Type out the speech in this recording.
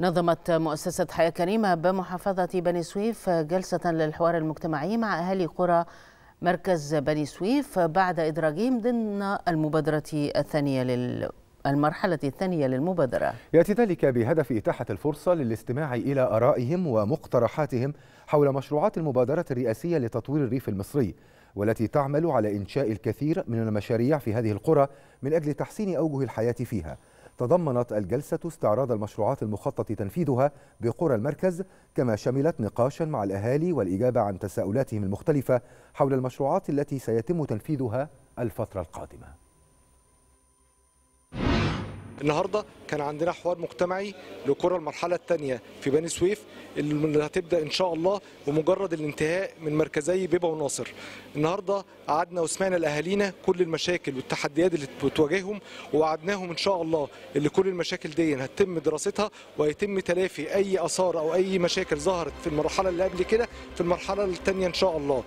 نظمت مؤسسة حياة كريمة بمحافظة بني سويف جلسة للحوار المجتمعي مع أهالي قرى مركز بني سويف بعد إدراجهم ضمن المبادرة الثانية لل المرحلة الثانية للمبادرة يأتي ذلك بهدف إتاحة الفرصة للاستماع إلى آرائهم ومقترحاتهم حول مشروعات المبادرة الرئاسية لتطوير الريف المصري والتي تعمل على إنشاء الكثير من المشاريع في هذه القرى من أجل تحسين أوجه الحياة فيها تضمنت الجلسة استعراض المشروعات المخطط تنفيذها بقرى المركز كما شملت نقاشا مع الأهالي والإجابة عن تساؤلاتهم المختلفة حول المشروعات التي سيتم تنفيذها الفترة القادمة النهارده كان عندنا حوار مجتمعي لكره المرحله الثانيه في بني سويف اللي هتبدا ان شاء الله بمجرد الانتهاء من مركزي بيبا وناصر النهارده قعدنا وسمعنا لاهالينا كل المشاكل والتحديات اللي بتواجههم ووعدناهم ان شاء الله ان كل المشاكل دي هتتم دراستها وهيتم تلافي اي اثار او اي مشاكل ظهرت في المرحله اللي قبل كده في المرحله الثانيه ان شاء الله